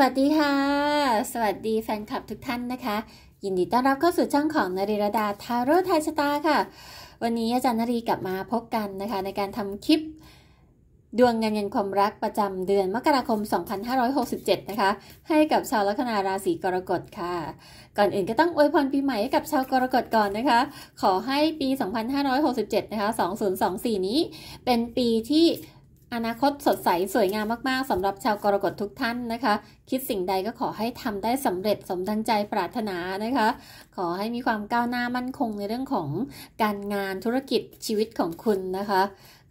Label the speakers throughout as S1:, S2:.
S1: สวัสดีค่ะสวัสดีแฟนคลับทุกท่านนะคะ ยินดีต้อนรับเข้าสู่ช่องของนริรดาทาโร่ไทยชะตาค่ะ วันนี้อาจารย์นรีกลับมาพบกันนะคะในการทำคลิปดวงเงินเงินความรักประจำเดือนมกราคม 2567นะคะให้กับชาวลัคนาราศีกรกฎค่ะ ก่อนอื่นก็ต้องอวยพรปีใหม่ให้กับชาวกรกฎก่อนนะคะขอให้ปี2567นะคะ2024นี้ เป็นปีที่อนาคตสดใสสวยงามมากๆสำหรับชาวกรกฎทุกท่านนะคะ คิดสิ่งใดก็ขอให้ทำได้สำเร็จสมดังใจปรารถนานะคะ ขอให้มีความก้าวหน้ามั่นคงในเรื่องของการงานธุรกิจชีวิตของคุณนะคะ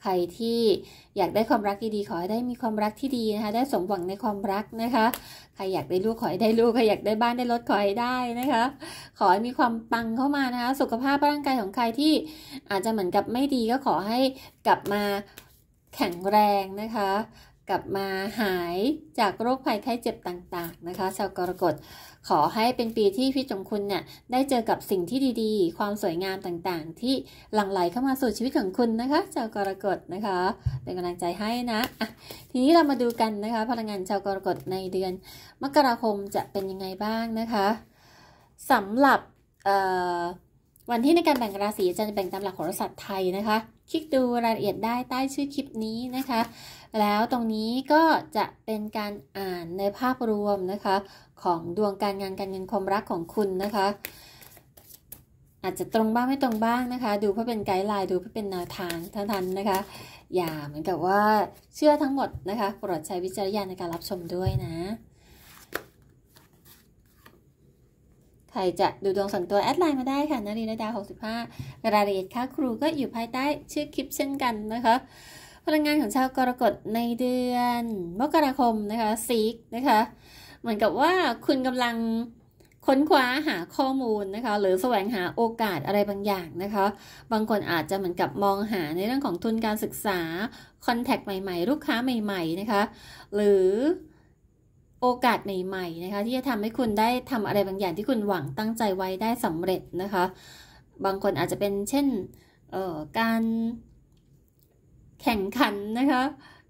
S1: ใครที่อยากได้ความรักดีๆขอให้ได้มีความรักที่ดีนะคะได้สมหวังในความรักนะคะใครอยากได้ลูก ขอให้ได้ลูกใครอยากได้บ้านได้รถขอให้ได้นะคะ ขอให้มีความปังเข้ามานะคะสุขภาพร่างกายของใครที่อาจจะเหมือนกับไม่ดีก็ขอให้กลับมาแข็งแรงนะคะ กลับมาหายจากโรคภัยไข้เจ็บต่างๆนะคะ ชาวกรกฎขอให้เป็นปีที่พี่จงคุณเนี่ยได้เจอกับสิ่งที่ดีๆ ความสวยงามต่างๆ ที่หลั่งไหลเข้ามาสู่ชีวิตของคุณนะคะชาวกรกฎนะคะ เป็นกำลังใจให้นะะทีนี้เรามาดูกันนะคะพลังงานชาวกรกฎในเดือนมกราคมจะเป็นยังไงบ้างนะคะสำหรับวันที่ในการแบ่งราศีจะแบ่งตามหลักโหราศาสตร์ไทยนะคะคลิกดูรายละเอียดได้ใต้ชื่อคลิปนี้นะคะ แล้วตรงนี้ก็จะเป็นการอ่านในภาพรวมนะคะ ของดวงการงานการเงินความรักของคุณนะคะ อาจจะตรงบ้างไม่ตรงบ้างนะคะ ดูเพื่อเป็นไกด์ไลน์ดูเพื่อเป็นแนวทางเท่านั้นนะคะ อย่าเหมือนกับว่าเชื่อทั้งหมดนะคะโปรดใช้วิจารณญาณในการรับชมด้วยนะใครจะดูดวงส่วนตัวแอดไลน์มาได้ค่ะนารีนาดา 65รายละเอียดค่าครูก็อยู่ภายใต้ชื่อคลิปเช่นกันนะคะ พลังงานของชาวกรกฎในเดือนมกราคมนะคะซีกนะคะ เหมือนกับว่าคุณกำลังค้นคว้าหาข้อมูลนะคะ หรือแสวงหาโอกาสอะไรบางอย่างนะคะ บางคนอาจจะเหมือนกับมองหาในเรื่องของทุนการศึกษา คอนแทคใหม่ ๆ ลูกค้าใหม่ ๆ นะคะ หรือโอกาสใหม่ ๆ นะคะ ที่จะทำให้คุณได้ทำอะไรบางอย่างที่คุณหวังตั้งใจไว้ได้สำเร็จนะคะ บางคนอาจจะเป็นเช่น การแข่งขันนะคะ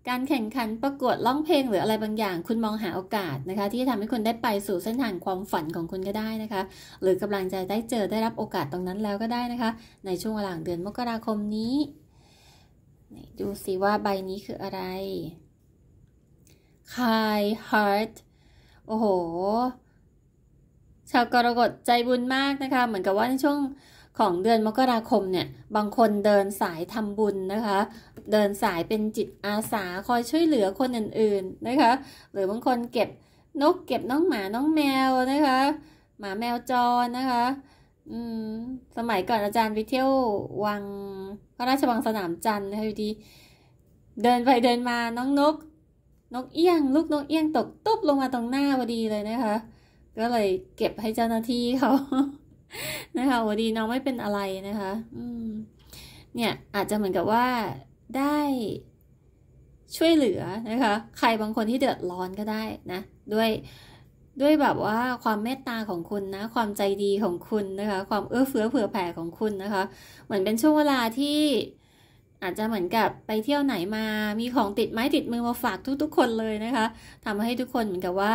S1: การแข่งขันประกวดร้องเพลงหรืออะไรบางอย่าง คุณมองหาโอกาสนะคะ ที่จะทำให้คุณได้ไปสู่เส้นทางความฝันของคุณก็ได้นะคะ หรือกำลังจะได้เจอได้รับโอกาสตรงนั้นแล้วก็ได้นะคะ ในช่วงหลลาเดือนมกราคมนี้ ดูสิว่าใบนี้คืออะไร kind heart โอ้โห ชาวกรกฎใจบุญมากนะคะ เหมือนกับว่าในช่วงของเดือนมกราคมเนี่ย บางคนเดินสายทำบุญนะคะ เดินสายเป็นจิตอาสาคอยช่วยเหลือคนอื่นๆนะคะ หรือบางคนเก็บนกเก็บน้องหมาน้องแมวนะคะ หมาแมวจรนะคะ อืมสมัยก่อนอาจารย์ไปเที่ยววัง พระราชวังสนามจันทร์นะคะอยู่ดี เดินไปเดินมาน้องนกนกเอี้ยงลูกนกเอี้ยงตกตุ๊บ ลงมาตรงหน้าพอดีเลยนะคะ ก็เลยเก็บให้เจ้าหน้าที่เขานะคะพอดีน้องไม่เป็นอะไรนะคะ อืมเนี่ยอาจจะเหมือนกับว่าได้ ช่วยเหลือนะคะ ใครบางคนที่เดือดร้อนก็ได้นะ ด้วย ด้วยแบบว่าความเมตตาของคุณนะ ความใจดีของคุณนะคะ ความเอื้อเฟื้อเผื่อแผ่ของคุณนะคะ เหมือนเป็นช่วงเวลาที่อาจจะเหมือนกับไปเที่ยวไหนมา มีของติดไม้ติดมือมาฝากทุก ๆ คนเลยนะคะ ทำให้ทุกคนเหมือนกับว่า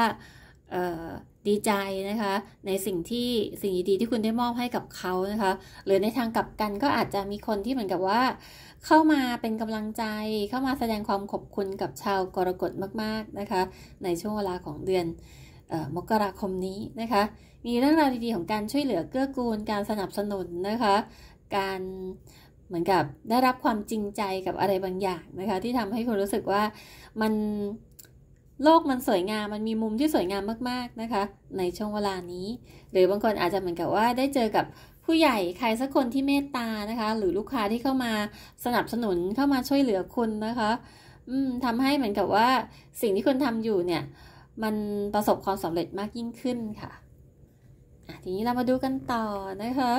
S1: ดีใจนะคะ ในสิ่งที่สิ่งดีๆที่คุณได้มอบให้กับเขานะคะ หรือในทางกลับกันก็อาจจะมีคนที่เหมือนกับว่าเข้ามาเป็นกำลังใจ เข้ามาแสดงความขอบคุณกับชาวกรกฎมากๆ นะคะ ในช่วงเวลาของเดือนมกราคมนี้นะคะ มีเรื่องราวดี ๆของการช่วยเหลือเกื้อกูล การสนับสนุนนะคะ การเหมือนกับได้รับความจริงใจกับอะไรบางอย่าง นะคะ ที่ทำให้คุณรู้สึกว่า มันโลกมันสวยงาม มันมีมุมที่สวยงามมากๆนะคะ ในช่วงเวลานี้ หรือบางคนอาจจะเหมือนกับว่าได้เจอกับผู้ใหญ่ใครสักคนที่เมตตานะคะ หรือลูกค้าที่เข้ามาสนับสนุนเข้ามาช่วยเหลือคุณนะคะ อืมทำให้เหมือนกับว่า สิ่งที่คุณทำอยู่เนี่ยมันประสบความสำเร็จมากยิ่งขึ้นค่ะทีนี้เรามาดูกันต่อนะคะ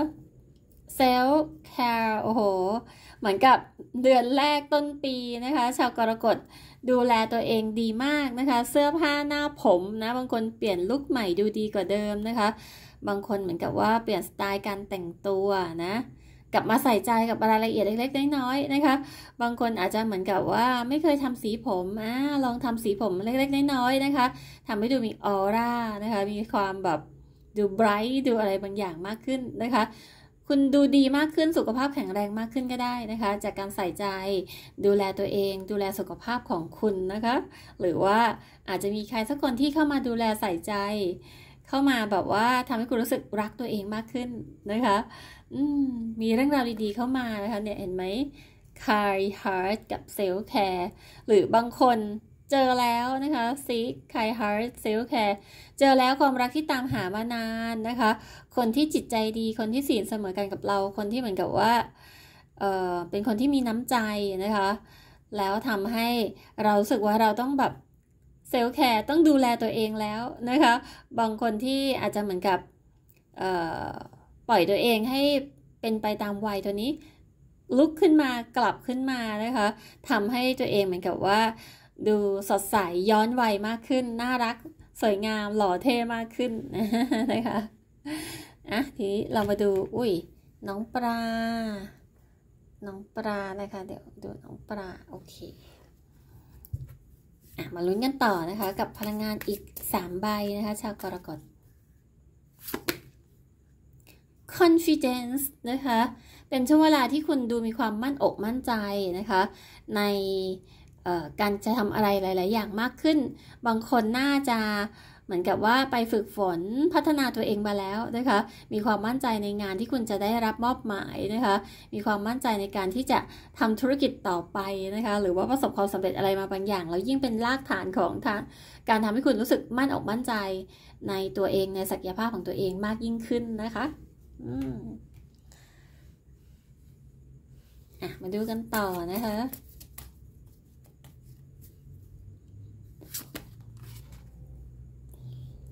S1: เซลล์แคร์โอ้โหเหมือนกับเดือนแรกต้นปีนะคะ ชาวกรกฎดูแลตัวเองดีมากนะคะ เสื้อผ้าหน้าผมนะบางคนเปลี่ยนลุคใหม่ดูดีกว่าเดิมนะคะ บางคนเหมือนกับว่าเปลี่ยนสไตล์การแต่งตัวนะกลับมาใส่ใจกับรายละเอียดเล็กๆน้อยๆนะคะ บางคนอาจจะเหมือนกับว่าไม่เคยทำสีผมอ่าลองทำสีผมเล็กๆน้อยๆนะคะทำให้ดูมีออร่านะคะมีความแบบดูไบรท์ดูอะไรบางอย่างมากขึ้นนะคะคุณดูดีมากขึ้นสุขภาพแข็งแรงมากขึ้นก็ได้นะคะ จากการใส่ใจดูแลตัวเองดูแลสุขภาพของคุณนะคะ หรือว่าอาจจะมีใครสักคนที่เข้ามาดูแลใส่ใจเข้ามาแบบว่าทำให้คุณรู้สึกรักตัวเองมากขึ้นนะคะอืมมีเรื่องราวดีๆเข้ามานะคะเนี่ยเห็นไหมคายฮาร์ r กับเซลแคร์หรือบางคนเจอแล้วนะคะซีคา k i ฮาร์ a เซลแค f จอแล้วความรักที่ตามหามานานนะคะ คนที่จิตใจดี คนที่ศีลเสมอกันกับเรา คนที่เหมือนกับว่า เออเป็นคนที่มีน้ำใจนะคะ แล้วทำให้เราสึกว่าเราต้องแบบเซลล์แคร์ต้องดูแลตัวเองแล้วนะคะ บางคนที่อาจจะเหมือนกับ เออปล่อยตัวเองให้เป็นไปตามวัยตัวนี้ ลุกขึ้นมากลับขึ้นมานะคะทำให้ตัวเองเหมือนกับว่า ดูสดใสย้อนวัยมากขึ้นน่ารักสวยงามหล่อเท่มากขึ้นนะคะอ่ะทีนี้เรามาดูอุ้ยน้องปลาน้องปลานะคะเดี๋ยวดูน้องปลาโอเคอ่ะมาลุ้นกันต่อนะคะกับพลังงานอีก 3 ใบนะคะชาวกรกฎ confidence นะคะเป็นช่วงเวลาที่คุณดูมีความมั่นอกมั่นใจนะคะในการจะทำอะไรหลาย ๆ อย่างมากขึ้น บางคนน่าจะ เหมือนกับว่าไปฝึกฝนพัฒนาตัวเองมาแล้วนะคะ มีความมั่นใจในงานที่คุณจะได้รับมอบหมายนะคะ มีความมั่นใจในการที่จะทำธุรกิจต่อไปนะคะ หรือว่าประสบความสำเร็จอะไรมาบางอย่างแล้วยิ่งเป็นรากฐานของทางการทำให้คุณรู้สึกมั่นอกมั่นใจในตัวเองในศักยภาพของตัวเองมากยิ่งขึ้นนะคะอมมาดูกันต่อนะคะ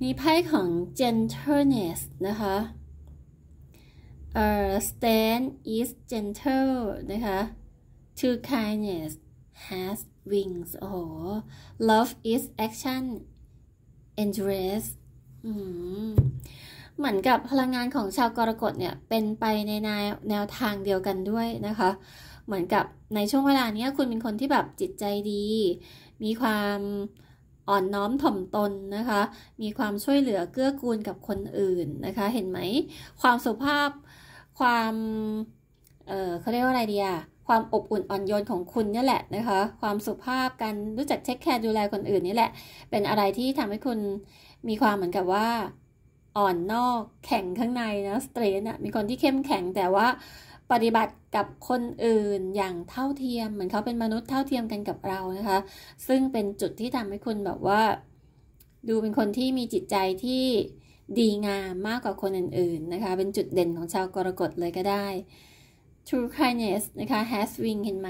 S1: มีไพ่ของ gentleness นะคะ เอ่อ stand is gentle นะคะ to kindness has wings โอ้โห love is action a n d r e s s เหมือนกับพลังงานของชาวกรกฎเนี่ย เป็นไปในแนวแนวทางเดียวกันด้วยนะคะ เหมือนกับในช่วงเวลานี้คุณเป็นคนที่แบบจิตใจดี มีความอ่อนน้อมถ่อมตนนะคะ มีความช่วยเหลือเกื้อกูลกับคนอื่นนะคะ เห็นไหม ความสุภาพ ความเออเขาเรียกว่าอะไรดีอะความอบอุ่นอ่อนโยนของคุณนี่แหละนะคะ ความสุภาพการรู้จักเช็คแคร์ดูแลคนอื่นนี่แหละ เป็นอะไรที่ทำให้คุณมีความเหมือนกับว่าอ่อนนอกแข็งข้างในนะสเตรนอะมีคนที่เข้มแข็งแต่ว่าปฏิบัติกับคนอื่นอย่างเท่าเทียมเหมือน เขา เป็นมนุษย์เท่าเทียมกันกับเรา นะคะ ซึ่งเป็นจุดที่ทำให้คุณแบบว่า ดูเป็นคนที่มีจิตใจที่ดีงาม มากกว่าคนอื่นๆนะคะ เป็นจุดเด่นของชาวกรกฎ เลยก็ได้ True kindness นะคะ has wing เห็นไหม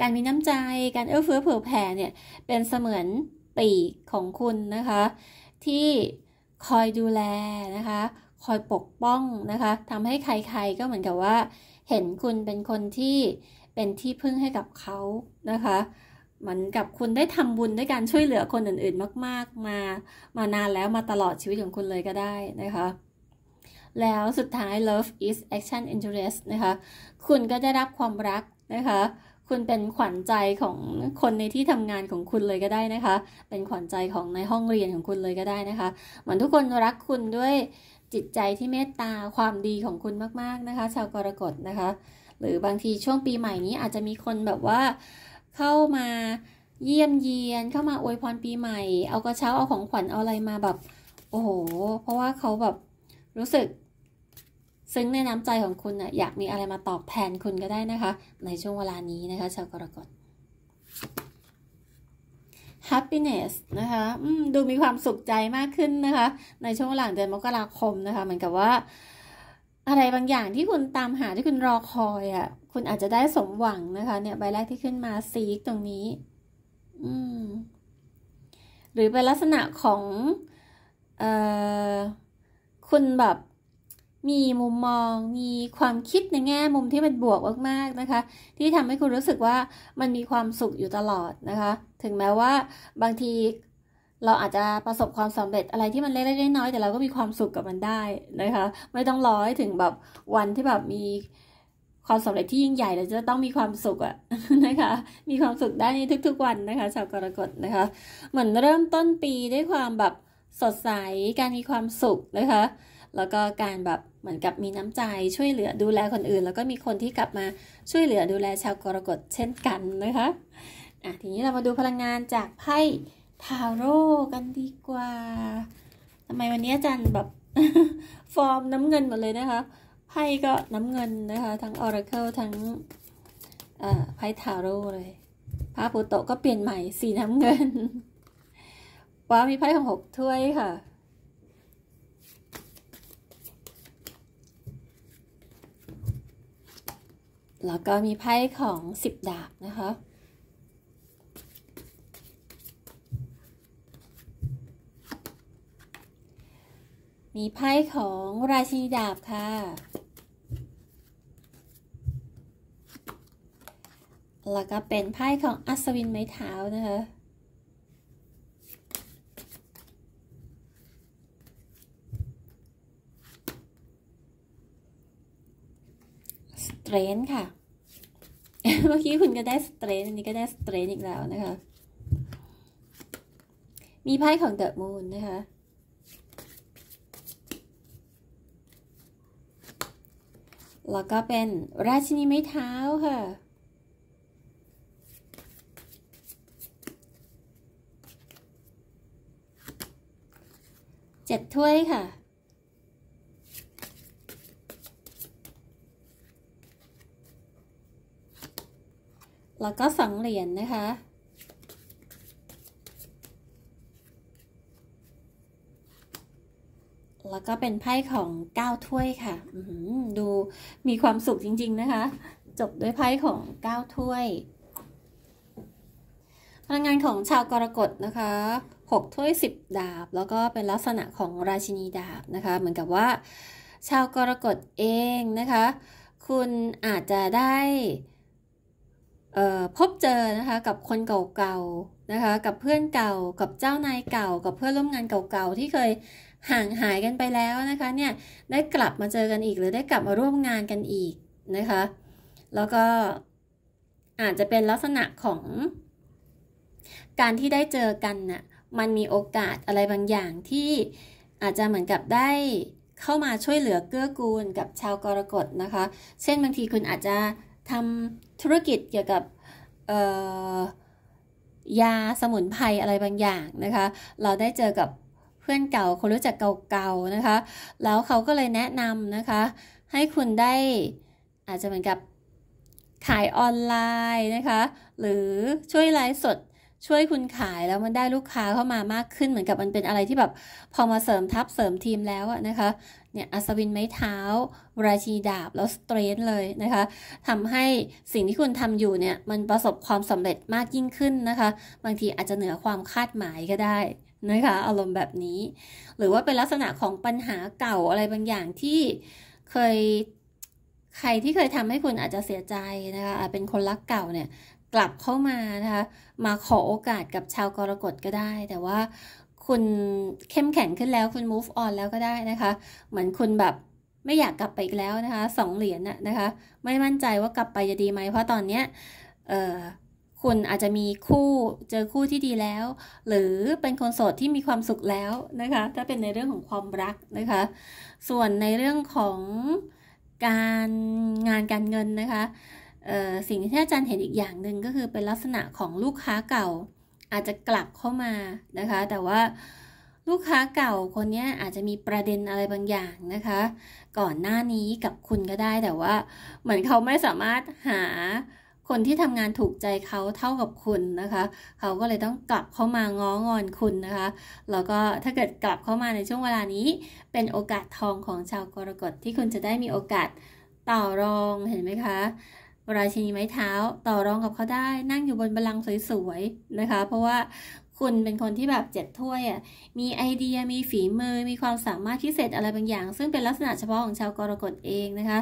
S1: การมีน้ำใจการเอื้อเฟื้อเผื่อแผ่เนี่ยเป็นเสมือนปีกของคุณนะคะ ที่คอยดูแลนะคะ คอยปกป้องนะคะทำให้ใครๆก็เหมือนกับว่าเห็นคุณเป็นคนที่เป็นที่พึ่งให้กับเขานะคะเหมือนกับคุณได้ทำบุญด้วยการช่วยเหลือคนอื่นๆมากๆ มามานานแล้วมาตลอดชีวิตของคุณเลยก็ได้นะคะ แล้วสุดท้าย love is action interest นะคะคุณก็จะรับความรักนะคะ คุณเป็นขวัญใจของคนในที่ทำงานของคุณเลยก็ได้นะคะ เป็นขวัญใจของในห้องเรียนของคุณเลยก็ได้นะคะเหมือนทุกคนรักคุณด้วยจิตใจที่เมตตาความดีของคุณมาก ๆนะคะ ชาวกรกฎนะคะ หรือบางทีช่วงปีใหม่นี้อาจจะมีคนแบบว่าเข้ามาเยี่ยมเยียนเข้ามาอวยพรปีใหม่ เอากระเช้าเอาของขวัญเอาอะไรมาแบบโอ้โหเพราะว่าเขาแบบรู้สึก ซึ้งในน้ำใจของคุณอะอยากมีอะไรมาตอบแทนคุณก็ได้นะคะ ในช่วงเวลานี้นะคะ ชาวกรกฎ happiness นะคะดูมีความสุขใจมากขึ้นนะคะ ในช่วงหลังเดือนมกราคมนะคะ เหมือนกับว่า อะไรบางอย่างที่คุณตามหาที่คุณรอคอยอะ่ะ คุณอาจจะได้สมหวังนะคะเนี่ยใบแรกที่ขึ้นมาซีกตรงนี้ อืม หรือเป็นลักษณะของ เอ่อ คุณแบบมีมุมมอง มีความคิดในแง่มุมที่มันบวกมากๆนะคะ ที่ทำให้คุณรู้สึกว่ามันมีความสุขอยู่ตลอดนะคะ ถึงแม้ว่าบางทีเราอาจจะประสบความสำเร็จอะไรที่มันเล็กๆน้อยๆแต่เราก็มีความสุขกับมันได้นะคะ ไม่ต้องรอให้ถึงแบบวันที่แบบมีความสำเร็จที่ยิ่งใหญ่เราจะต้องมีความสุขอะนะคะ มีความสุขได้ในทุกๆวันนะคะชาวกรกฎนะคะ เหมือนเริ่มต้นปีด้วยความแบบสดใสการมีความสุขนะคะแล้วก็การแบบเหมือนกับมีน้ำใจช่วยเหลือดูแลคนอื่น แล้วก็มีคนที่กลับมาช่วยเหลือดูแลชาวกรกฎเช่นกัน นะคะอ่ะทีนี้เรามาดูพลังงานจากไพ่ทาโร่กันดีกว่าทำไมวันนี้อาจารย์แบบฟอร์มน้ำเงินหมดเลยนะคะ ไพ่ก็น้ำเงินนะคะ ทั้งออร์เคิลทั้งไพ่ทาโร่เลย พระปุโตก็เปลี่ยนใหม่สีน้ำเงินว้ามีไพ่ของหกถ้วยค่ะแล้วก็มีไพ่ของสิบดาบนะคะ มีไพ่ของราชีดาบค่ะ แล้วก็เป็นไพ่ของอัศวินไม้เท้านะคะตรน์ค่ะ เมื่อกี้คุณก็ได้สเตรน์อันนี้ก็ได้สเตรน์อีกแล้วนะคะ มีไพ่ของเดอะมูนนะคะ แล้วก็เป็นราชินีไม้เท้าค่ะ เจ็ดถ้วยค่ะแล้วก็สังเหรียญนนะคะ แล้วก็เป็นไพ่ของเก้าถ้วยค่ะ ดูมีความสุขจริงๆนะคะ จบด้วยไพ่ของเก้าถ้วยพลังงานของชาวกรกฎนะคะหกถ้วยสิบดาบ แล้วก็เป็นลักษณะของราชินีดาบนะคะ เหมือนกับว่า ชาวกรกฎเองนะคะ คุณอาจจะได้พบเจอนะคะกับคนเก่าๆนะคะ กับเพื่อนเก่ากับเจ้านายเก่ากับเพื่อนร่วมงานเก่าๆที่เคยห่างหายกันไปแล้วนะคะเนี่ยได้กลับมาเจอกันอีกหรือได้กลับมาร่วมงานกันอีกนะคะ แล้วก็อาจจะเป็นลักษณะของ การที่ได้เจอกันน่ะมันมีโอกาสอะไรบางอย่างที่อาจจะเหมือนกับได้เข้ามาช่วยเหลือเกื้อกูลกับชาวกรกฎนะคะ เช่นบางทีคุณอาจจะทำธุรกิจเกี่ยวกับยาสมุนไพรอะไรบางอย่างนะคะ เราได้เจอกับเพื่อนเก่าคนรู้จักเก่าๆนะคะ แล้วเขาก็เลยแนะนำนะคะ ให้คุณได้อาจจะเหมือนกับขายออนไลน์นะคะ หรือช่วยไลฟ์สด ช่วยคุณขายแล้วมันได้ลูกค้าเข้ามามากขึ้นเหมือนกับมันเป็นอะไรที่แบบพอมาเสริมทับเสริมทีมแล้วนะคะเนี่ย อัศวินไม้เท้า ราชีดาบแล้วสเตรนเลยนะคะทำให้สิ่งที่คุณทำอยู่เนี่ย มันประสบความสำเร็จมากยิ่งขึ้นนะคะ บางทีอาจจะเหนือความคาดหมายก็ได้นะคะ อารมณ์แบบนี้ หรือว่าเป็นลักษณะของปัญหาเก่าอะไรบางอย่างที่เคย ใครที่เคยทำให้คุณอาจจะเสียใจนะคะ อาจเป็นคนรักเก่าเนี่ย กลับเข้ามานะคะ มาขอโอกาสกับชาวกรกฎก็ได้ แต่ว่าคุณเข้มแข็งขึ้นแล้วคุณ move on แล้วก็ได้นะคะ เหมือนคุณแบบไม่อยากกลับไปอีกแล้วนะคะสองเหรียญน่ะนะคะ ไม่มั่นใจว่ากลับไปจะดีไหม เพราะตอนเนี้ยเอ่อคุณอาจจะมีคู่เจอคู่ที่ดีแล้ว หรือเป็นคนโสดที่มีความสุขแล้วนะคะถ้าเป็นในเรื่องของความรักนะคะ ส่วนในเรื่องของการงานการเงินนะคะสิ่งที่อาจารย์เห็นอีกอย่างหนึ่งก็คือเป็นลักษณะของลูกค้าเก่าอาจจะกลับเข้ามานะคะ แต่ว่าลูกค้าเก่าคนนี้อาจจะมีประเด็นอะไรบางอย่างนะคะ ก่อนหน้านี้กับคุณก็ได้แต่ว่า เหมือนเขาไม่สามารถหาคนที่ทำงานถูกใจเขาเท่ากับคุณนะคะ เขาก็เลยต้องกลับเข้ามาง้องอนคุณนะคะ แล้วก็ถ้าเกิดกลับเข้ามาในช่วงเวลานี้เป็นโอกาสทองของชาวกรกฎที่คุณจะได้มีโอกาสต่อรองเห็นไหมคะราชินีไม้เท้าต่อรองกับเขาได้นั่งอยู่บนบัลลังก์สวยๆนะคะเพราะว่าคุณเป็นคนที่แบบเจ็ดถ้วยอ่ะ มีไอเดีย มีฝีมือมีความสามารถพิเศษอะไรบางอย่าง ซึ่งเป็นลักษณะเฉพาะของชาวกรกฎเองนะคะ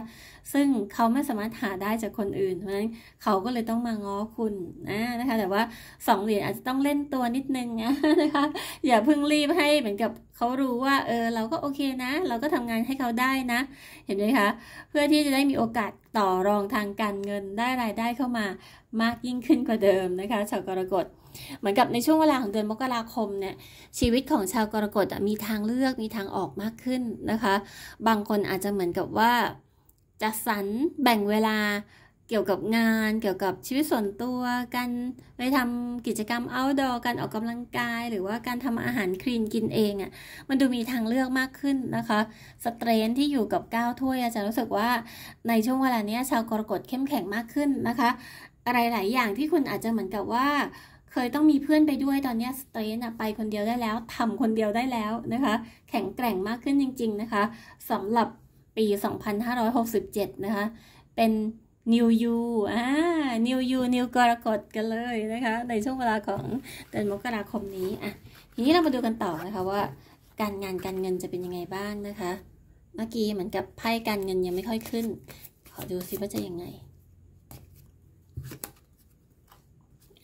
S1: ซึ่งเขาไม่สามารถหาได้จากคนอื่น เพราะนั้นเขาก็เลยต้องมาง้อคุณนะนะคะ แต่ว่าสองเหรียญอาจจะต้องเล่นตัวนิดนึงนะคะ อย่าเพิ่งรีบให้เหมือนกับเขารู้ว่าเออเราก็โอเคนะ เราก็ทำงานให้เขาได้นะ เห็นไหมคะ เพื่อที่จะได้มีโอกาสต่อรองทางการเงินได้รายได้เข้ามามากยิ่งขึ้นกว่าเดิมนะคะ ชาวกรกฎเหมือนกับในช่วงเวลาของเดือนมกราคมเนี่ยชีวิตของชาวกรกฎมีทางเลือกมีทางออกมากขึ้นนะคะ บางคนอาจจะเหมือนกับว่าจัดสรร แบ่งเวลาเกี่ยวกับงานเกี่ยวกับชีวิตส่วนตัวการไปทำกิจกรรม outdoor การออกกำลังกายหรือว่าการทำอาหารคลีนกินเองอะ่ะมันดูมีทางเลือกมากขึ้นนะคะสเตรนที่อยู่กับก้าวถ้วยอาจจะรู้สึกว่าในช่วงเวลานี้ชาวกรกฎเข้มแข็งมากขึ้นนะคะ อะไรหลายอย่างที่คุณอาจจะเหมือนกับว่าคยต้องมีเพื่อนไปด้วย ตอนนี้สเต์นไปคนเดียวได้แล้วทำคนเดียวได้แล้วนะคะ แข็งแกร่งมากขึ้นจริงๆนะคะสำหรับปี 2567 นะคะ เป็น New You อ่า New You New กรกฎกันเลยนะคะ ในช่วงเวลาของเดือนมกราคมนี้ อ่ะ ทีนี้เรามาดูกันต่อนะคะว่า การงานการเงินจะเป็นยังไงบ้างนะคะ เมื่อกี้เหมือนกับไพ่การเงินยังไม่ค่อยขึ้น ขอดูซิว่าจะยังไง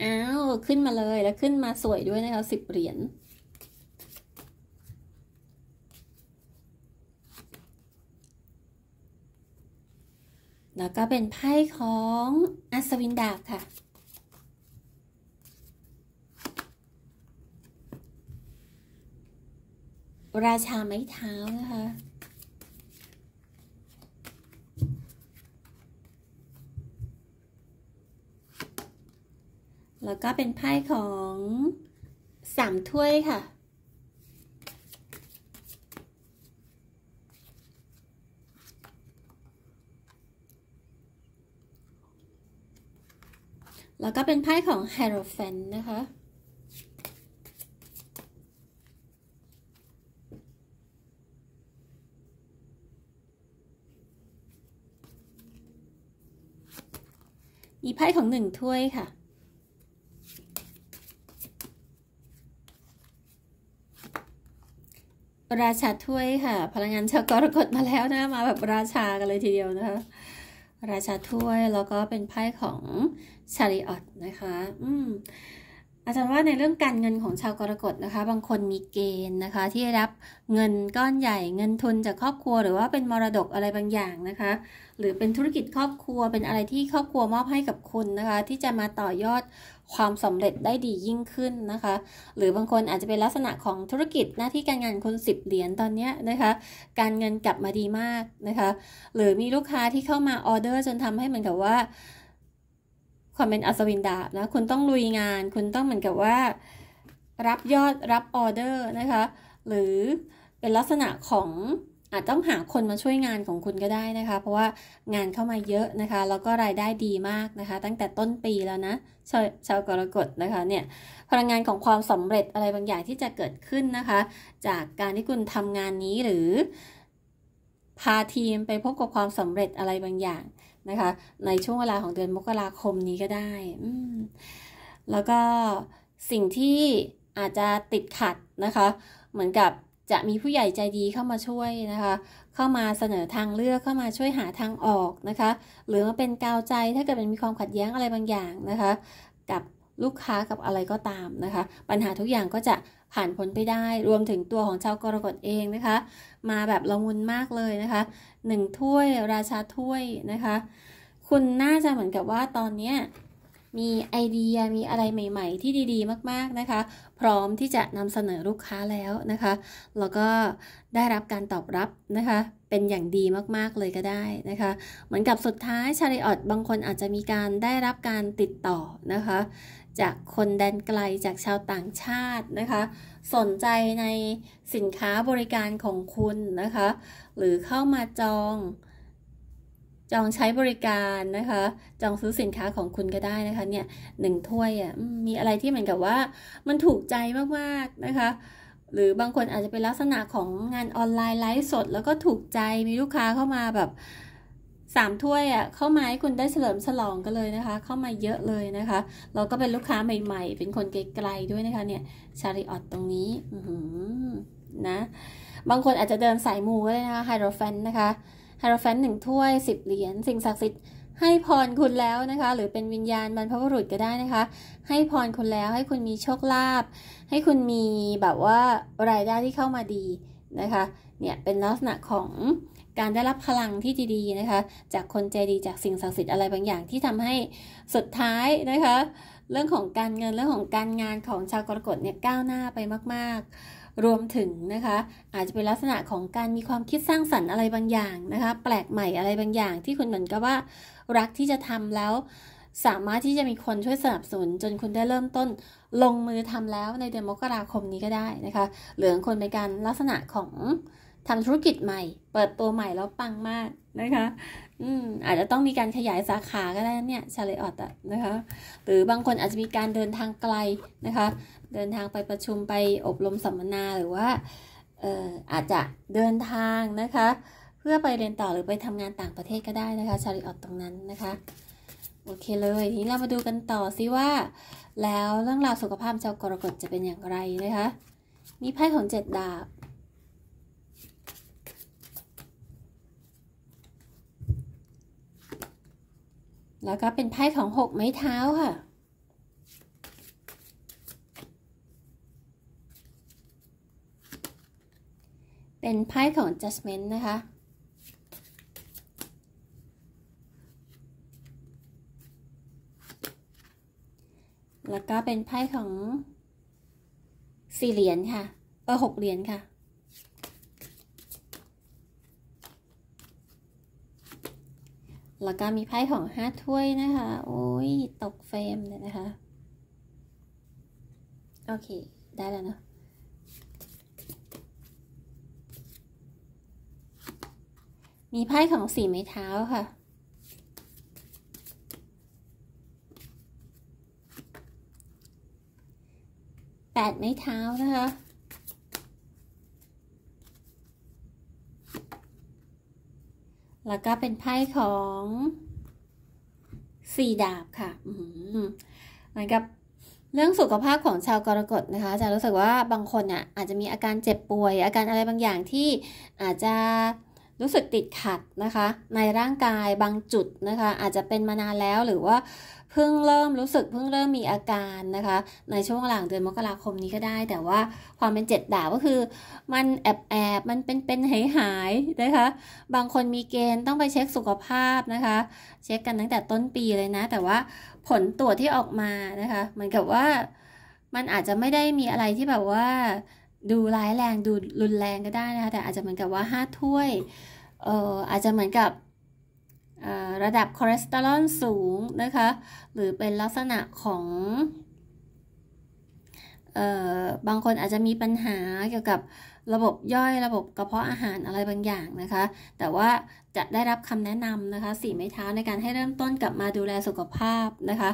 S1: อ้าวขึ้นมาเลยแล้วขึ้นมาสวยด้วยนะคะสิบเหรียญแล้วก็เป็นไพ่ของอัศวินดาบค่ะราชาไม้เท้านะคะแล้วก็เป็นไพ่ของสามถ้วยค่ะ แล้วก็เป็นไพ่ของไฮโรแฟนนะคะมีไพ่ของหนึ่งถ้วยค่ะราชาถ้วยค่ะ พลังงานชาวกรกฎมาแล้วนะมาแบบราชากันเลยทีเดียวนะคะราชาถ้วยแล้วก็เป็นไพ่ของชาริออตนะคะอืมอาจารย์ว่าในเรื่องการเงินของชาวกรกฎนะคะ บางคนมีเกณฑ์นะคะ ที่ได้รับเงินก้อนใหญ่ เงินทุนจากครอบครัวหรือว่าเป็นมรดกอะไรบางอย่างนะคะ หรือเป็นธุรกิจครอบครัวเป็นอะไรที่ครอบครัวมอบให้กับคุณนะคะ ที่จะมาต่อยอดความสำเร็จได้ดียิ่งขึ้นนะคะ หรือบางคนอาจจะเป็นลักษณะของธุรกิจหน้าที่การงานคนสิบเหรียญตอนนี้นะคะ การเงินกลับมาดีมากนะคะ หรือมีลูกค้าที่เข้ามาออเดอร์จนทำให้เหมือนกับว่า ความเป็นอัศวินดาบนะคุณต้องลุยงาน คุณต้องเหมือนกับว่า รับยอดรับออเดอร์นะคะ หรือเป็นลักษณะของอาจต้องหาคนมาช่วยงานของคุณก็ได้นะคะ เพราะว่างานเข้ามาเยอะนะคะแล้วก็รายได้ดีมากนะคะ ตั้งแต่ต้นปีแล้วนะชาวชาวกรกฎนะคะเนี่ย พลังงานของความสำเร็จอะไรบางอย่างที่จะเกิดขึ้นนะคะ จากการที่คุณทำงานนี้หรือ พาทีมไปพบกับความสำเร็จอะไรบางอย่างนะคะ ในช่วงเวลาของเดือนมกราคมนี้ก็ได้ แล้วก็สิ่งที่อาจจะติดขัดนะคะเหมือนกับจะมีผู้ใหญ่ใจดีเข้ามาช่วยนะคะ เข้ามาเสนอทางเลือกเข้ามาช่วยหาทางออกนะคะ หรือมาเป็นกาวใจถ้าเกิดมันมีความขัดแย้งอะไรบางอย่างนะคะ กับลูกค้ากับอะไรก็ตามนะคะ ปัญหาทุกอย่างก็จะผ่านพ้นไปได้ รวมถึงตัวของชาวกรกฎเองนะคะ มาแบบละมุนมากเลยนะคะ หนึ่งถ้วยราชาถ้วยนะคะ คุณน่าจะเหมือนกับว่าตอนเนี้มีไอเดียมีอะไรใหม่ ๆ ที่ดีๆมากๆนะคะ พร้อมที่จะนำเสนอลูกค้าแล้วนะคะ แล้วก็ได้รับการตอบรับ นะคะ เป็นอย่างดีมากๆเลยก็ได้นะคะเหมือนกับสุดท้ายชาริออตบางคนอาจจะมีการได้รับการติดต่อนะคะ จากคนแดนไกลจากชาวต่างชาตินะคะ สนใจในสินค้าบริการของคุณนะคะ หรือเข้ามาจองจองใช้บริการนะคะ จองซื้อสินค้าของคุณก็ได้นะคะ เนี่ย หนึ่งถ้วยอะ่ะ มีอะไรที่เหมือนกับว่า มันถูกใจมากๆ นะคะ หรือบางคนอาจจะเป็นลักษณะของงานออนไลน์ไลฟ์สด แล้วก็ถูกใจมีลูกค้าเข้ามาแบบสามถ้วยอะ่ะ เข้ามาให้คุณได้เฉลิมฉลองกันเลยนะคะ เข้ามาเยอะเลยนะคะ เราก็เป็นลูกค้าใหม่ๆ เป็นคนไกลๆ ด้วยนะคะ เนี่ย ชาริออตตรงนี้นะ บางคนอาจจะเดินสายมูก็ได้นะคะ ไฮโดรแฟนนะคะฮารแฟนหนึ่งถ้วย10เหรียญสิ่งศักดิ์สิทธิ์ให้พรคุณแล้วนะคะ หรือเป็นวิญญาณบรรพบุรุษก็ได้นะคะ ให้พรคุณแล้วให้คุณมีโชคลาภให้คุณมีแบบว่ารายได้ที่เข้ามาดีนะคะเนี่ยเป็นลักษณะของการได้รับพลังที่ดีๆนะคะ จากคนใจดีจากสิ่งศักดิ์สิทธิ์อะไรบางอย่างที่ทำให้สุดท้ายนะคะ เรื่องของการเงินเรื่องของการงานของชาวกรกฎเนี่ยก้าวหน้าไปมาก ๆรวมถึงนะคะอาจจะเป็นลักษณะของการมีความคิดสร้างสรรค์อะไรบางอย่างนะคะ แปลกใหม่อะไรบางอย่างที่คุณเหมือนกับว่า รักที่จะทำแล้วสามารถที่จะมีคนช่วยสนับสนุนจนคุณได้เริ่มต้น ลงมือทำแล้วในเดือนมกราคมนี้ก็ได้นะคะหรืองคนเป็นการลักษณะของทำธุรกิจใหม่ เปิดตัวใหม่แล้วปังมากนะคะอืมอาจจะต้องมีการขยายสาขาก็ได้เนี่ยชาเลออตอะนะคะ หรือบางคนอาจจะมีการเดินทางไกลนะคะเดินทางไปประชุมไปอบรมสัมมนาหรือว่าอาจจะเดินทางนะคะ เพื่อไปเรียนต่อหรือไปทำงานต่างประเทศก็ได้นะคะชาริออตตรงนั้นนะคะ โอเคเลยทีนี้เรามาดูกันต่อซิว่า แล้วเรื่องราวสุขภาพชาวกรกฎจะเป็นอย่างไรนะคะมีไพ่ของเจ็ดดาบ แล้วก็เป็นไพ่ของหกไม้เท้าค่ะเป็นไพ่ของ j u สเ m e n t นะคะ แล้วก็เป็นไพ่ของสี่เหรียญค่ะเออหกเหรียญค่ะ แล้วก็มีไพ่ของห้าถ้วยนะคะ โอ้ยตกเฟรมเลยนะคะ โอเค ได้แล้วเนาะมีไพ่ของสี่ไม้เท้าค่ะ แปดไม้เท้านะคะ แล้วก็เป็นไพ่ของสี่ดาบค่ะเหมือนกับเรื่องสุขภาพของชาวกรกฎนะคะ จะรู้สึกว่าบางคนอ่ะอาจจะมีอาการเจ็บป่วย อาการอะไรบางอย่างที่อาจจะรู้สึกติดขัดนะคะ ในร่างกายบางจุดนะคะ อาจจะเป็นมานานแล้วหรือว่าเพิ่งเริ่มรู้สึกเพิ่งเริ่มมีอาการนะคะ ในช่วงหลังเดือนมกราคมนี้ก็ได้ แต่ว่าความเป็นเจ็ดดาวก็คือ มันแอบแอบมันเป็นเป็นหายหายนะคะบางคนมีเกณฑ์ต้องไปเช็คสุขภาพนะคะ เช็คกันตั้งแต่ต้นปีเลยนะ แต่ว่าผลตรวจที่ออกมานะคะเหมือนกับว่ามันอาจจะไม่ได้มีอะไรที่แบบว่าดูร้ายแรงดูรุนแรงก็ได้นะคะแต่อาจจะเหมือนกับว่าห้าถ้วยเอ่ออาจจะเหมือนกับระดับคอเลสเตอรอลสูงนะคะ หรือเป็นลักษณะของออบางคนอาจจะมีปัญหาเกี่ยวกับระบบย่อยระบบกระเพาะอาหารอะไรบางอย่างนะคะ แต่ว่าจะได้รับคำแนะนำนะคะสีไม้เท้าในการให้เริ่มต้นกลับมาดูแลสุขภาพนะคะ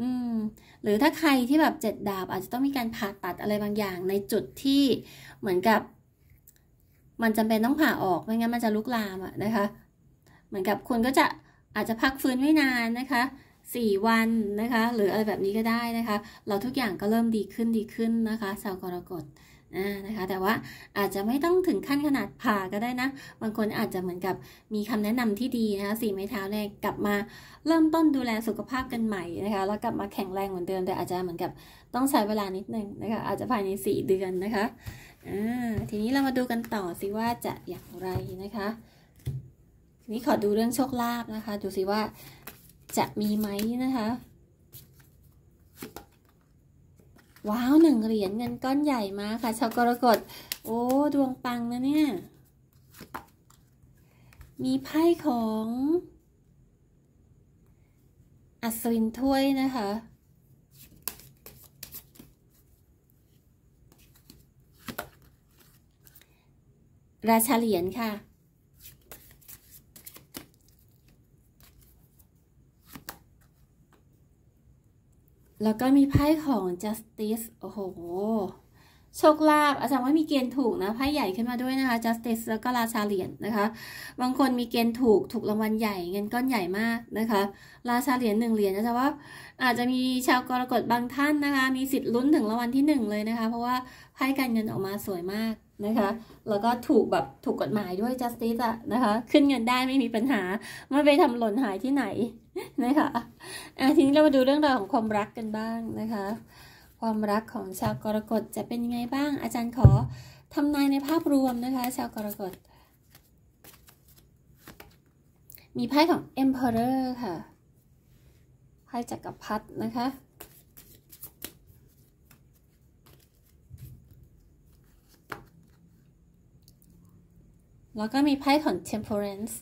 S1: อืมหรือถ้าใครที่แบบเจ็ดดาบ อาจจะต้องมีการผ่าตัดอะไรบางอย่างในจุดที่เหมือนกับ มันจำเป็นต้องผ่าออกไม่งั้นมันจะลุกลามอะนะคะ เหมือนกับคุณก็จะอาจจะพักฟื้นไม่นานนะคะสี่วันนะคะ หรืออะไรแบบนี้ก็ได้นะคะ เราทุกอย่างก็เริ่มดีขึ้นดีขึ้นนะคะชาวกรกฎนะคะ แต่ว่าอาจจะไม่ต้องถึงขั้นขนาดผ่าก็ได้นะ บางคนอาจจะเหมือนกับมีคำแนะนำที่ดีนะคะสี่ไม้เท้าเนี่ยกลับมาเริ่มต้นดูแลสุขภาพกันใหม่นะคะแล้วกลับมาแข็งแรงเหมือนเดิม แต่อาจจะเหมือนกับต้องใช้เวลานิดนึงนะคะ อาจจะภายใน4เดือนนะคะทีนี้เรามาดูกันต่อสิว่าจะอย่างไรนะคะทีนี้ขอดูเรื่องโชคลาภนะคะ ดูสิว่า จะมีไหมนะคะว้าวหนึ่งเหรียญเงินก้อนใหญ่มาค่ะ ชาวกรกฎโอ้ดวงปังนะเนี่ย มีไพ่ของ อัศวินถ้วยนะคะ ราชาเหรียญค่ะแล้วก็มีไพ่ของ justice โอ้โห โชคลาภอาจารย์ว่ามีเกณฑ์ถูกนะไพ่ใหญ่ขึ้นมาด้วยนะคะ justice แล้วก็ราชาเหรียญนนะคะ บางคนมีเกณฑ์ถูกถูกรางวัลใหญ่เงินก้อนใหญ่มากนะคะ ราชาเหรียญหนึ่งเหรียญอาจารย์ว่าอาจจะมีชาวกรกฎบางท่านนะคะมีสิทธิ์ลุ้นถึงรางวัลที่หนึ่งเลยนะคะ เพราะว่าไพ่การเงินออกมาสวยมากนะคะ แล้วก็ถูกแบบถูกกฎหมายด้วย justice อะนะคะ ขึ้นเงินได้ไม่มีปัญหาไม่ไปทำหล่นหายที่ไหนนะคะอ่ะทีนี้เรามาดูเรื่องราวของความรักกันบ้างนะคะ ความรักของชาวกรกฎจะเป็นยังไงบ้าง อาจารย์ขอทำนายในภาพรวมนะคะ ชาวกรกฎ มีไพ่ของ emperor ค่ะ ไพ่จักรพรรดินะคะแล้วก็มีไพ่ของ temperance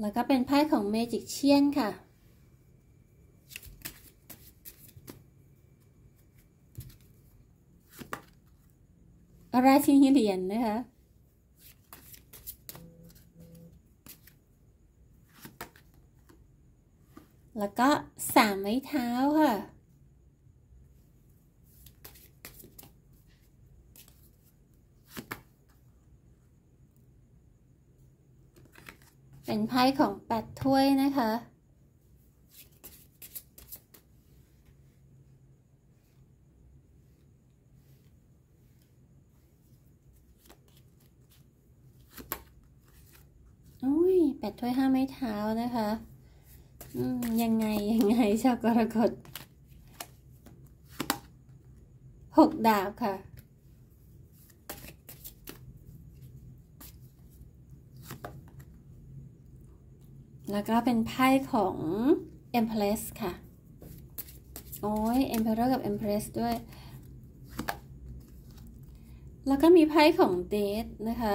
S1: แล้วก็เป็นไพ่ของเมจิกเชียนค่ะอะไรที่เหรียญนนะคะแล้วก็สามไม้เท้าค่ะเป็นไพ่ของแปดถ้วยนะคะอุ้ยแปดถ้วยห้าไม้เท้านะคะ ยังไงยังไงชาวกรกฎหกดาบค่ะแล้วก็เป็นไพ่ของ Empress ค่ะ โอ้ย Emperor กับ Empress ด้วย แล้วก็มีไพ่ของ Death นะคะ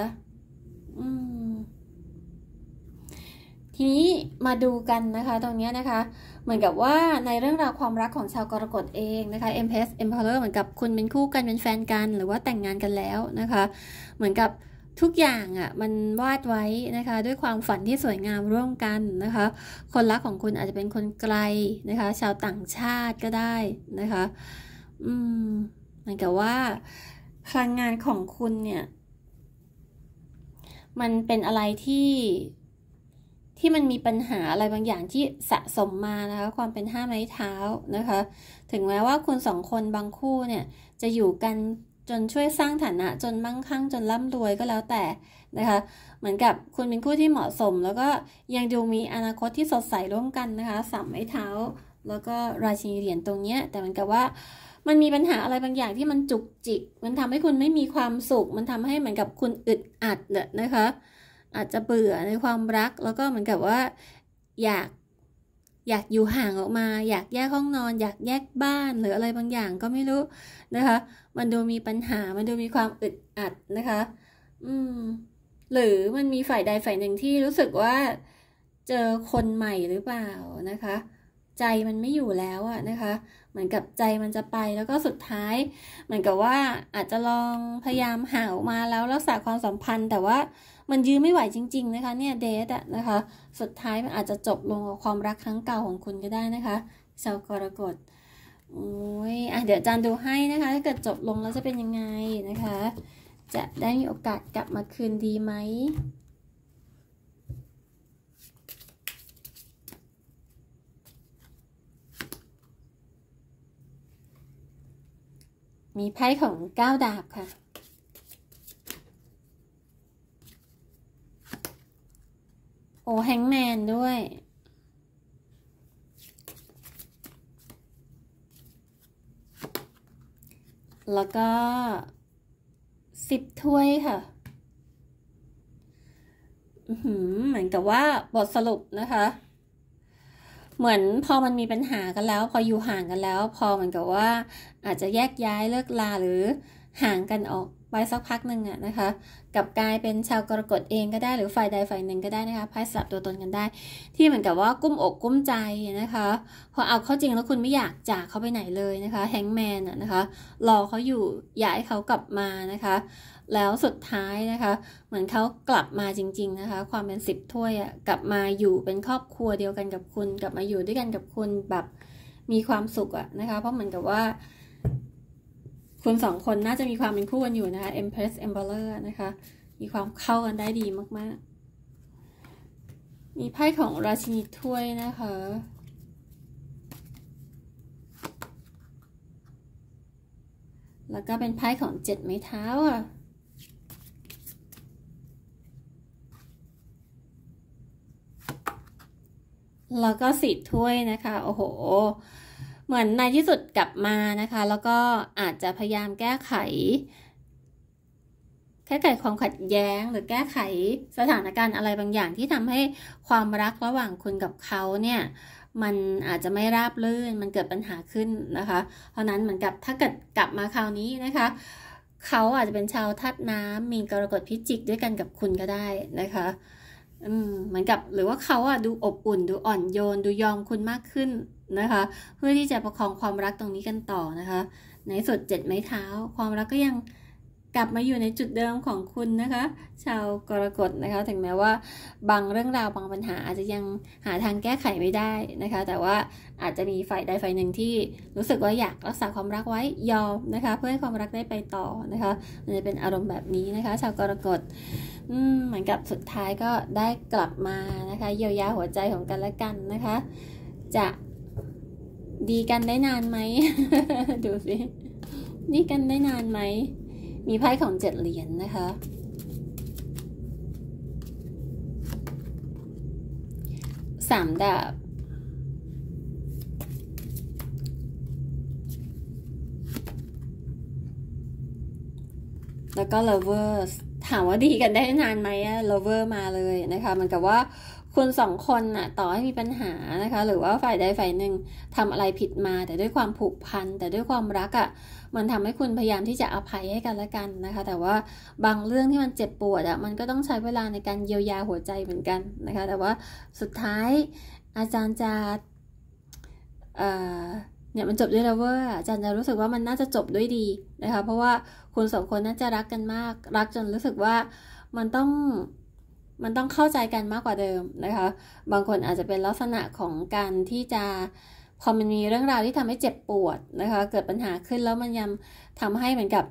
S1: ทีนี้มาดูกันนะคะตรงนี้นะคะ เหมือนกับว่าในเรื่องราวความรักของชาวกรกฎเองนะคะ Empress Emperor เหมือนกับคุณเป็นคู่กันเป็นแฟนกันหรือว่าแต่งงานกันแล้วนะคะ เหมือนกับทุกอย่างอะ่ะมันวาดไว้นะคะด้วยความฝันที่สวยงามร่วมกันนะคะ คนรักของคุณอาจจะเป็นคนไกลนะคะ ชาวต่างชาติก็ได้นะคะ อืมเหมือนกับว่าพลังงานของคุณเนี่ย มันเป็นอะไรที่ที่มันมีปัญหาอะไรบางอย่างที่สะสมมานะคะ ความเป็นห้าไม้เท้านะคะ ถึงแม้ว่าคุณสองคนบางคู่เนี่ยจะอยู่กันจนช่วยสร้างฐานะจนมั่งคั่งจนร่ำรวยก็แล้วแต่นะคะ เหมือนกับคุณเป็นคู่ที่เหมาะสมแล้วก็ยังดูมีอนาคตที่สดใสร่วมกันนะคะสัมไม้เท้า แล้วก็ราชินีเหรียญตรงเนี้ยแต่มันกับว่ามันมีปัญหาอะไรบางอย่างที่มันจุกจิกมันทำให้คุณไม่มีความสุข มันทำให้เหมือนกับคุณอึดอัดเนะคะอาจจะเบื่อในความรัก แล้วก็เหมือนกับว่าอยากอยากอยู่ห่างออกมา อยากแยกห้องนอน อยากแยกบ้าน หรืออะไรบางอย่างก็ไม่รู้นะคะ มันดูมีปัญหา มันดูมีความอึดอัดนะคะ อืม หรือมันมีฝ่ายใดฝ่ายหนึ่งที่รู้สึกว่า เจอคนใหม่หรือเปล่านะคะ ใจมันไม่อยู่แล้วอะนะคะ เหมือนกับใจมันจะไปแล้วก็สุดท้ายเหมือนกับว่าอาจจะลองพยายามห่างออกมาแล้วรักษาความสัมพันธ์ แต่ว่ามันยื้อไม่ไหวจริง ๆ นะคะ เนี่ยเดทอะนะคะ สุดท้ายมันอาจจะจบลงกับความรักครั้งเก่าของคุณก็ได้นะคะชาวกรกฎโอ้ยอ่ะ เดี๋ยวอาจารย์ดูให้นะคะ ถ้าเกิดจบลงแล้วจะเป็นยังไงนะคะ จะได้มีโอกาสกลับมาคืนดีไหม มีไพ่ของก้าวดาบค่ะโอ้แฮงแมนด้วย แล้วก็สิบถ้วยค่ะ เหมือนกับว่าบทสรุปนะคะ เหมือนพอมันมีปัญหากันแล้ว พออยู่ห่างกันแล้ว พอเหมือนกับว่าอาจจะแยกย้ายเลิกลาหรือห่างกันออกไว้สักพักหนึ่งอะนะคะกับกลายเป็นชาวกรกฎเองก็ได้ หรือฝ่ายใดฝ่ายหนึ่งก็ได้นะคะพพ่สลับตัวตนกันได้ ที่เหมือนกับว่ากุ้มอกกุ้มใจนะคะ พอเอาเข้าจริงแล้วคุณไม่อยากจากเขาไปไหนเลยนะคะ แฮงแมนอะนะคะรอเขาอยู่อยากให้เขากลับมานะคะ แล้วสุดท้ายนะคะเหมือนเขากลับมาจริง ๆนะคะ ความเป็นสิบถ้วยอะกลับมาอยู่เป็นครอบครัว เดียวกันกับคุณ กลับมาอยู่ด้วยกันกับคุณแบบมีความสุขอะนะคะเพราะเหมือนกับว่าคุณสองคนน่าจะมีความเป็นคู่กันอยู่นะคะ Empress Emperor นะคะ มีความเข้ากันได้ดีมาก ๆ มีไพ่ของราชินีถ้วยนะคะ แล้วก็เป็นไพ่ของเจ็ดไม้เท้าอ่ะ แล้วก็สิถ้วยนะคะ โอ้โหเหมือนในที่สุดกลับมานะคะ แล้วก็อาจจะพยายามแก้ไข แก้ไขความขัดแย้งหรือแก้ไข สถานการณ์อะไรบางอย่างที่ทำให้ความรักระหว่างคุณกับเขาเนี่ย มันอาจจะไม่ราบรื่นมันเกิดปัญหาขึ้นนะคะ เพราะนั้นเหมือนกับถ้าเกิดกลับมาคราวนี้นะคะ เขาอาจจะเป็นชาวทัดน้ำมีกรกฎพิจิกด้วยกันกับคุณก็ได้นะคะ อืมเหมือนกับหรือว่าเขาอ่ะดูอบอุ่น ดูอ่อนโยนดูยอมคุณมากขึ้นนะคะเพื่อที่จะประคองความรักตรงนี้กันต่อนะคะ ในสุดเจ็ดไม้เท้า ความรักก็ยังกลับมาอยู่ในจุดเดิมของคุณนะคะ ชาวกรกฎนะคะ ถึงแม้ว่าบางเรื่องราวบางปัญหาอาจจะยังหาทางแก้ไขไม่ได้นะคะ แต่ว่าอาจจะมีฝ่ายใดฝ่ายหนึ่งที่รู้สึกว่าอยากรักษาความรักไว้ยอมนะคะ เพื่อให้ความรักได้ไปต่อนะคะมันจะเป็นอารมณ์แบบนี้นะคะ ชาวกรกฎเหมือนกับสุดท้ายก็ได้กลับมานะคะ เยียวยาหัวใจของกันและกันนะคะ จะดีกันได้นานไหมดูสิดีกันได้นานไหมมีไพ่ของเจ็ดเหรียญนนะคะสามดาบ แล้วก็ lovers ถามว่าดีกันได้นานไหมอะ lover มาเลยนะคะ มันกับว่าคนสองคนน่ะ ต่อให้มีปัญหา นะคะ หรือว่าฝ่ายใดฝ่ายหนึ่งทำอะไรผิดมาแต่ด้วยความผูกพันแต่ด้วยความรักอะ่ะมันทำให้คุณพยายามที่จะอภัยให้กันและกันนะคะแต่ว่าบางเรื่องที่มันเจ็บปวดอะ่ะมันก็ต้องใช้เวลาในการเยียวยาหัวใจเหมือนกันนะคะแต่ว่าสุดท้ายอาจารย์จะเอ่อเนี่ยมันจบด้วยแล้วเวอร์อาจารย์จะรู้สึกว่ามันน่าจะจบด้วยดีนะคะเพราะว่าคุณสองคนน่าจะรักกันมากรักจนรู้สึกว่ามันต้องมันต้องเข้าใจกันมากกว่าเดิมนะคะ บางคนอาจจะเป็นลักษณะของการที่จะ พอมันมีเรื่องราวที่ทำให้เจ็บปวดนะคะ เกิดปัญหาขึ้นแล้วมันยังทำให้เหมือนกับ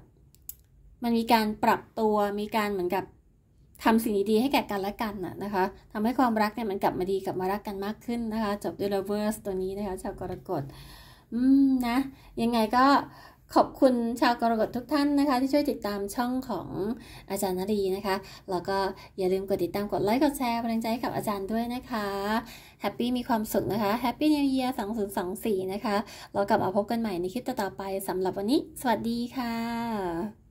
S1: มันมีการปรับตัว มีการเหมือนกับทำสิ่งดีๆให้แก่กันและกันนะคะ ทำให้ความรักเนี่ยมันกลับมาดีกลับมารักกันมากขึ้นนะคะ จบด้วย l o v e r ตัวนี้นะคะชาวกรกฎ อืมนะ ยังไงก็ขอบคุณชาวกรกฎทุกท่านนะคะที่ช่วยติดตามช่องของอาจารย์นรีนะคะ แล้วก็อย่าลืมกดติดตามกดไลค์ กดแชร์กำลังใจให้กับอาจารย์ด้วยนะคะ แฮปปี้มีความสุขนะคะ แฮปปี้นิวเยียร์2024 นะคะเรากลับมาพบกันใหม่ในคลิปต่อไปสำหรับวันนี้ สวัสดีค่ะ